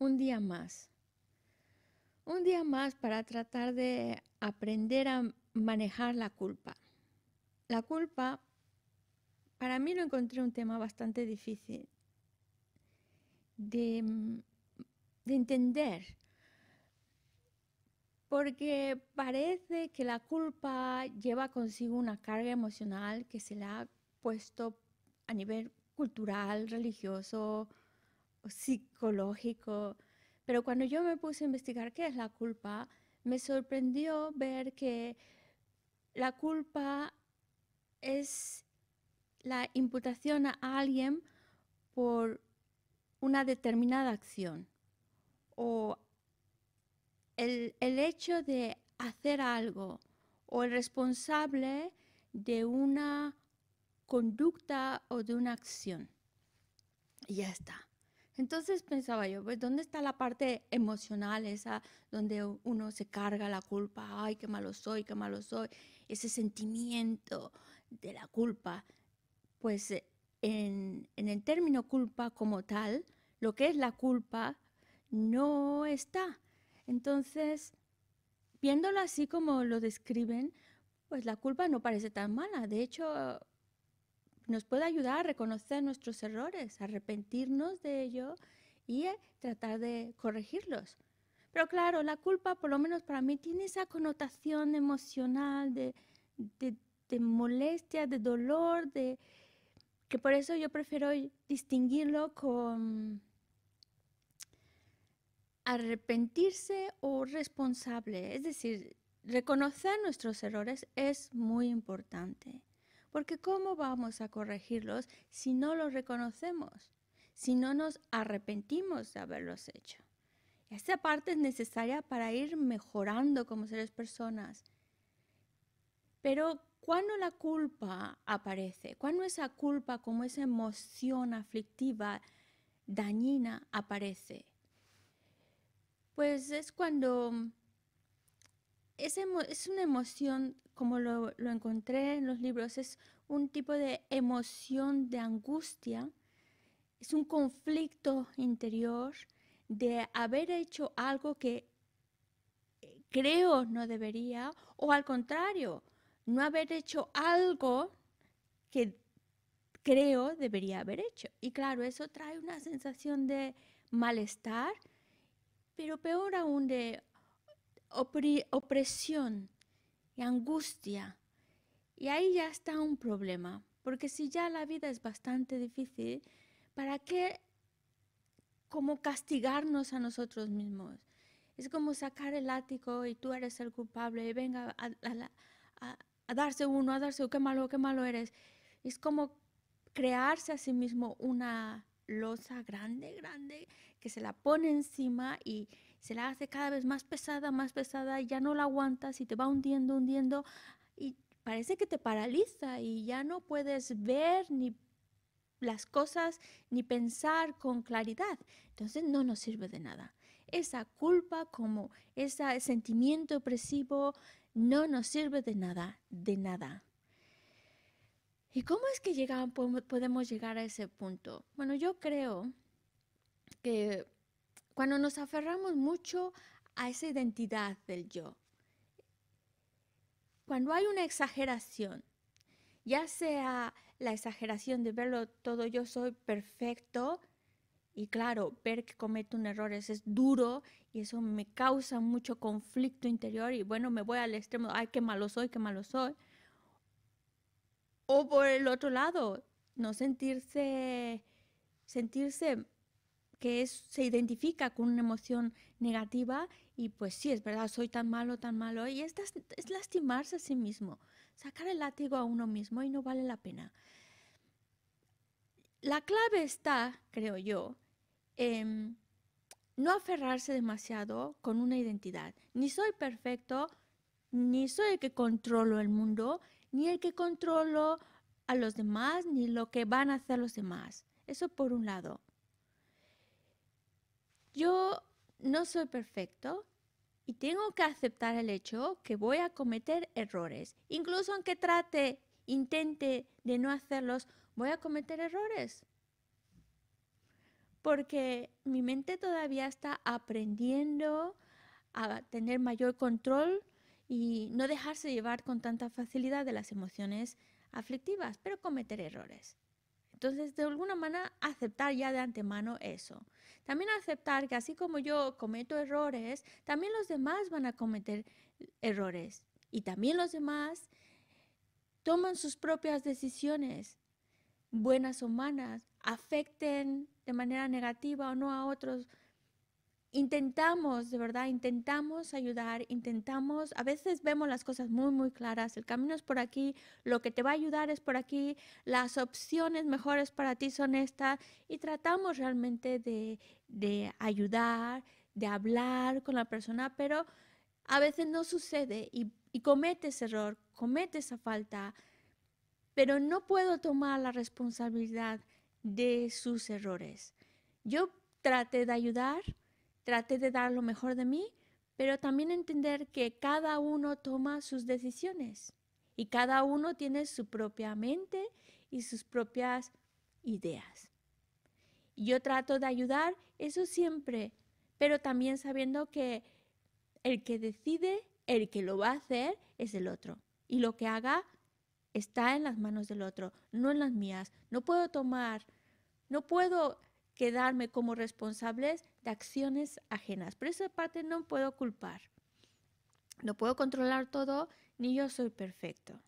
un día más. Un día más para tratar de aprender a manejar la culpa. La culpa, para mí lo encontré un tema bastante difícil de, entender, porque parece que la culpa lleva consigo una carga emocional que se la ha puesto a nivel cultural, religioso, psicológico. Pero cuando yo me puse a investigar qué es la culpa, me sorprendió ver que la culpa es la imputación a alguien por una determinada acción o el, el, hecho de hacer algo o el responsable de una conducta o de una acción. Y ya está. Entonces pensaba yo, pues ¿dónde está la parte emocional esa donde uno se carga la culpa? Ay, qué malo soy, qué malo soy. Ese sentimiento de la culpa. Pues eh, en, en el término culpa como tal, lo que es la culpa no está. Entonces, viéndolo así como lo describen, pues la culpa no parece tan mala. De hecho, nos puede ayudar a reconocer nuestros errores, arrepentirnos de ello y eh, tratar de corregirlos. Pero claro, la culpa, por lo menos para mí, tiene esa connotación emocional de, de molestia, de dolor, de que por eso yo prefiero distinguirlo con arrepentirse o responsable. Es decir, reconocer nuestros errores es muy importante. Porque ¿cómo vamos a corregirlos si no los reconocemos? Si no nos arrepentimos de haberlos hecho. Esta parte es necesaria para ir mejorando como seres personas. Pero ¿cuándo la culpa aparece, ¿Cuándo esa culpa como esa emoción aflictiva, dañina, aparece, pues es cuando es una emoción como lo, encontré en los libros, es un tipo de emoción de angustia, es un conflicto interior de haber hecho algo que eh, creo no debería o al contrario, no haber hecho algo que creo debería haber hecho. Y claro, eso trae una sensación de malestar, pero peor aún de opresión angustia. Y ahí ya está un problema, porque si ya la vida es bastante difícil, ¿para qué como castigarnos a nosotros mismos? Es como sacar el ático y tú eres el culpable y venga a, a darse uno, a darse, oh, qué malo, qué malo eres. Es como crearse a sí mismo una losa grande, grande, que se la pone encima y se la hace cada vez más pesada, más pesada, y ya no la aguantas y te va hundiendo, hundiendo, y parece que te paraliza y ya no puedes ver ni las cosas ni pensar con claridad. Entonces no nos sirve de nada. Esa culpa como ese sentimiento opresivo no nos sirve de nada, de nada. ¿Y cómo es que llegamos, podemos llegar a ese punto? Bueno, yo creo que cuando nos aferramos mucho a esa identidad del yo, cuando hay una exageración, ya sea la exageración de verlo todo yo soy perfecto, y claro, ver que cometo un error es, duro y eso me causa mucho conflicto interior y bueno, me voy al extremo, ay, qué malo soy, qué malo soy. O por el otro lado, no sentirse, sentirse que se identifica con una emoción negativa y pues sí, es verdad, soy tan malo, tan malo. Y es, es lastimarse a sí mismo, sacar el látigo a uno mismo y no vale la pena. La clave está, creo yo, en no aferrarse demasiado con una identidad. Ni soy perfecto, ni soy el que controlo el mundo, ni el que controlo a los demás, ni lo que van a hacer los demás. Eso por un lado yo no soy perfecto y tengo que aceptar el hecho que voy a cometer errores. Incluso aunque trate, intente de no hacerlos, voy a cometer errores. Porque mi mente todavía está aprendiendo a tener mayor control y no dejarse llevar con tanta facilidad de las emociones aflictivas, pero cometer errores. Entonces, de alguna manera, aceptar ya de antemano eso. También aceptar que así como yo cometo errores, también los demás van a cometer errores. Y también los demás toman sus propias decisiones, buenas o malas, afecten de manera negativa o no a otros intentamos, de verdad, intentamos ayudar, intentamos, a veces vemos las cosas muy, muy claras, el camino es por aquí, lo que te va a ayudar es por aquí, las opciones mejores para ti son estas y tratamos realmente de, ayudar, de hablar con la persona, pero a veces no sucede y, y cometes error, cometes esa falta, pero no puedo tomar la responsabilidad de sus errores. Yo traté de ayudar, Traté de dar lo mejor de mí, pero también entender que cada uno toma sus decisiones y cada uno tiene su propia mente y sus propias ideas. Yo trato de ayudar, eso siempre, pero también sabiendo que el que decide, el que lo va a hacer, es el otro. Y lo que haga está en las manos del otro, no en las mías. No puedo tomar, no puedo quedarme como responsables de acciones ajenas. Por esa parte no puedo culpar. No puedo controlar todo, ni yo soy perfecto.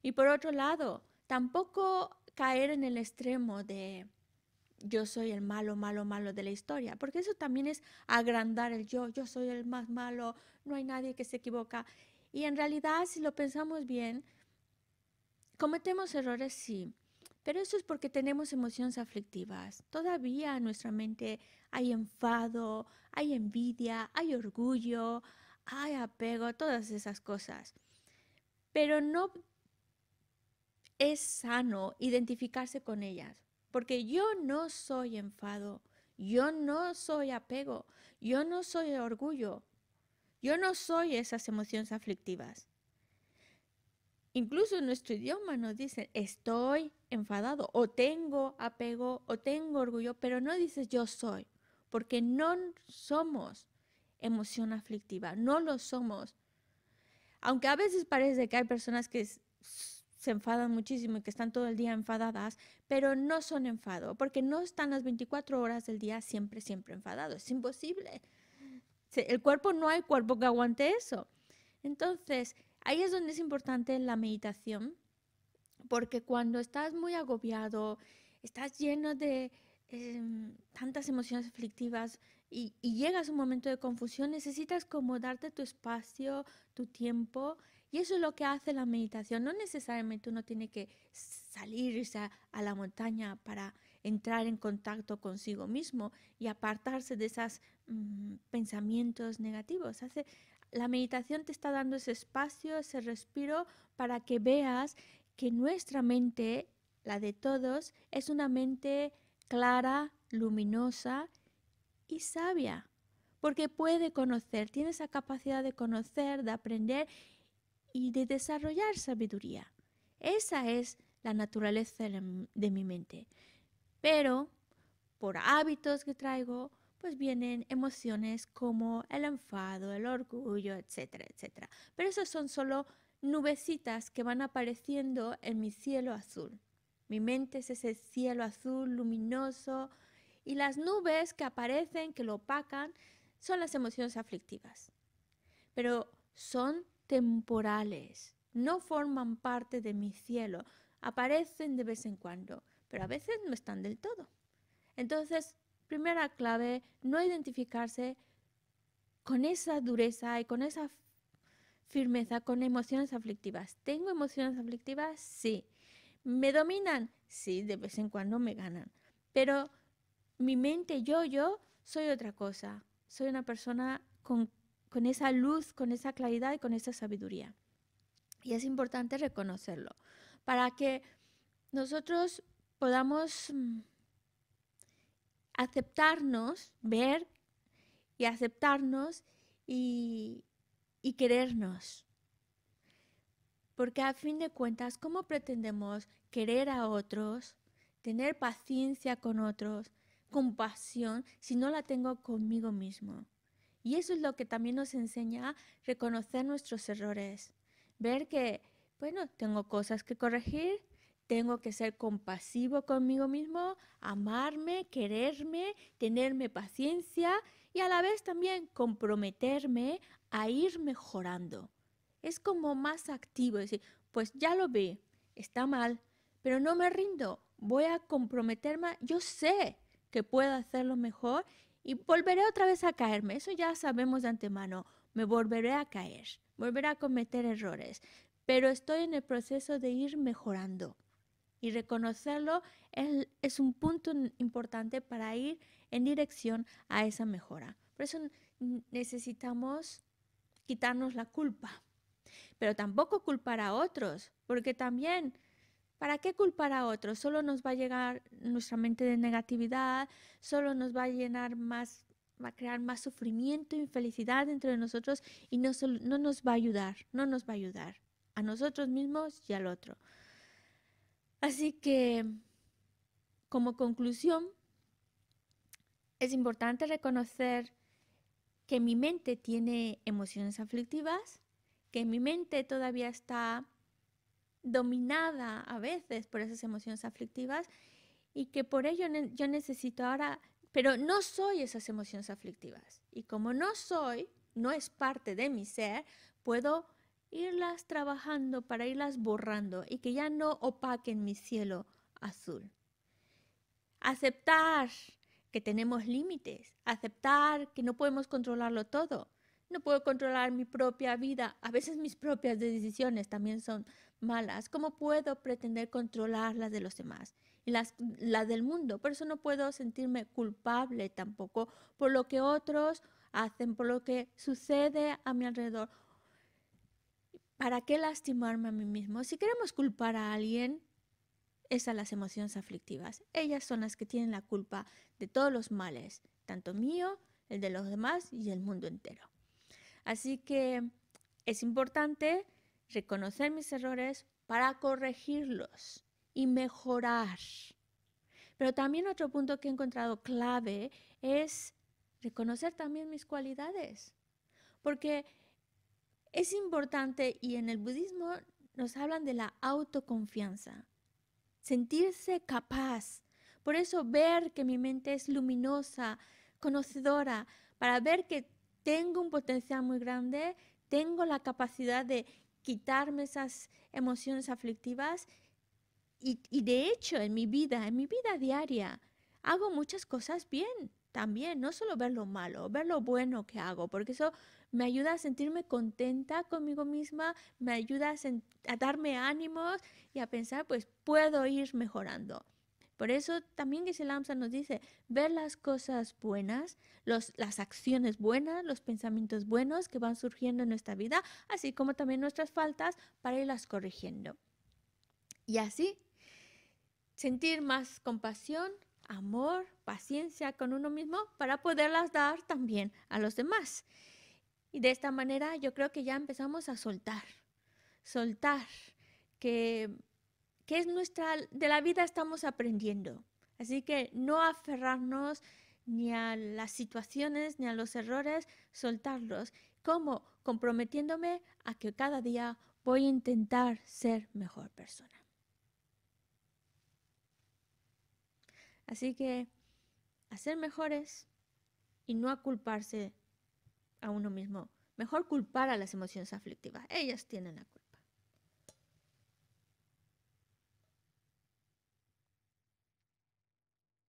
Y por otro lado, tampoco caer en el extremo de yo soy el malo, malo, malo de la historia, porque eso también es agrandar el yo, yo soy el más malo, no hay nadie que se equivoca. Y en realidad, si lo pensamos bien, cometemos errores, sí, pero eso es porque tenemos emociones aflictivas. Todavía en nuestra mente hay enfado, hay envidia, hay orgullo, hay apego, todas esas cosas. Pero no es sano identificarse con ellas, porque yo no soy enfado, yo no soy apego, yo no soy orgullo, yo no soy esas emociones aflictivas. Incluso en nuestro idioma nos dicen estoy enfadado o tengo apego o tengo orgullo, pero no dices yo soy, porque no somos emoción aflictiva, no lo somos. Aunque a veces parece que hay personas que se enfadan muchísimo y que están todo el día enfadadas, pero no son enfado, porque no están las 24 horas del día siempre, siempre enfadados. Es imposible. El cuerpo no hay cuerpo que aguante eso. Entonces, Ahí es donde es importante la meditación, porque cuando estás muy agobiado, estás lleno de em, tantas emociones aflictivas y, llegas a un momento de confusión, necesitas como darte tu espacio, tu tiempo y eso es lo que hace la meditación. No necesariamente uno tiene que salirse a, la montaña para entrar en contacto consigo mismo y apartarse de esos mm, pensamientos negativos. La meditación te está dando ese espacio, ese respiro para que veas que nuestra mente, la de todos, es una mente clara, luminosa y sabia, porque puede conocer, tiene esa capacidad de conocer, de aprender y de desarrollar sabiduría. Esa es la naturaleza de mi mente. Pero por hábitos que traigo, pues vienen emociones como el enfado, el orgullo, etcétera, etcétera. Pero esas son solo nubecitas que van apareciendo en mi cielo azul. Mi mente es ese cielo azul, luminoso, y las nubes que aparecen, que lo opacan, son las emociones aflictivas. Pero son temporales, no forman parte de mi cielo, aparecen de vez en cuando, pero a veces no están del todo. Entonces, Primera clave, no identificarse con esa dureza y con esa firmeza, con emociones aflictivas. ¿Tengo emociones aflictivas? Sí. ¿Me dominan? Sí, de vez en cuando me ganan. Pero mi mente, yo, yo, soy otra cosa. Soy una persona con, con esa luz, con esa claridad y con esa sabiduría. Y es importante reconocerlo para que nosotros podamos mm, aceptarnos, ver y aceptarnos y, y querernos. Porque a fin de cuentas, ¿cómo pretendemos querer a otros, tener paciencia con otros, compasión, si no la tengo conmigo mismo? Y eso es lo que también nos enseña a reconocer nuestros errores, ver que, bueno, tengo cosas que corregir, tengo que ser compasivo conmigo mismo, amarme, quererme, tenerme paciencia y a la vez también comprometerme a ir mejorando. Es como más activo, es decir, pues ya lo vi, está mal, pero no me rindo, voy a comprometerme, yo sé que puedo hacerlo mejor y volveré otra vez a caerme, eso ya sabemos de antemano, me volveré a caer, volveré a cometer errores, pero estoy en el proceso de ir mejorando y reconocerlo es, un punto importante para ir en dirección a esa mejora. Por eso necesitamos quitarnos la culpa, pero tampoco culpar a otros, porque también, ¿para qué culpar a otros? Solo nos va a llegar nuestra mente de negatividad, solo nos va a llenar más, va a crear más sufrimiento, infelicidad dentro de nosotros y no nos va a ayudar, no nos va a ayudar a nosotros mismos y al otro. Así que, como conclusión, es importante reconocer que mi mente tiene emociones aflictivas, que mi mente todavía está dominada a veces por esas emociones aflictivas y que por ello yo necesito ahora, pero no soy esas emociones aflictivas. Y como no soy, no es parte de mi ser, puedo irlas trabajando para irlas borrando y que ya no opaquen mi cielo azul. Aceptar que tenemos límites, aceptar que no podemos controlarlo todo. No puedo controlar mi propia vida, a veces mis propias decisiones también son malas. ¿Cómo puedo pretender controlar las de los demás y las, del mundo? Por eso no puedo sentirme culpable tampoco por lo que otros hacen, por lo que sucede a mi alrededor ¿Para qué lastimarme a mí mismo? Si queremos culpar a alguien, esas a las emociones aflictivas. Ellas son las que tienen la culpa de todos los males, tanto mío, el de los demás y el mundo entero. Así que es importante reconocer mis errores para corregirlos y mejorar. Pero también otro punto que he encontrado clave es reconocer también mis cualidades. Porque es importante y en el budismo nos hablan de la autoconfianza, sentirse capaz. Por eso ver que mi mente es luminosa, conocedora, para ver que tengo un potencial muy grande, tengo la capacidad de quitarme esas emociones aflictivas y, de hecho en mi vida, en mi vida diaria, hago muchas cosas bien también, no solo ver lo malo, ver lo bueno que hago, porque eso me ayuda a sentirme contenta conmigo misma, me ayuda a, darme ánimos y a pensar, pues puedo ir mejorando. Por eso también dice Lamsa nos dice, ver las cosas buenas, los, las acciones buenas, los pensamientos buenos que van surgiendo en nuestra vida, así como también nuestras faltas para irlas corrigiendo. Y así, sentir más compasión, amor, paciencia con uno mismo para poderlas dar también a los demás. Y de esta manera yo creo que ya empezamos a soltar, soltar, que, que es nuestra, de la vida estamos aprendiendo. Así que no aferrarnos ni a las situaciones ni a los errores, soltarlos. como Comprometiéndome a que cada día voy a intentar ser mejor persona. Así que hacer mejores y no a culparse a uno mismo. Mejor culpar a las emociones aflictivas. Ellas tienen la culpa.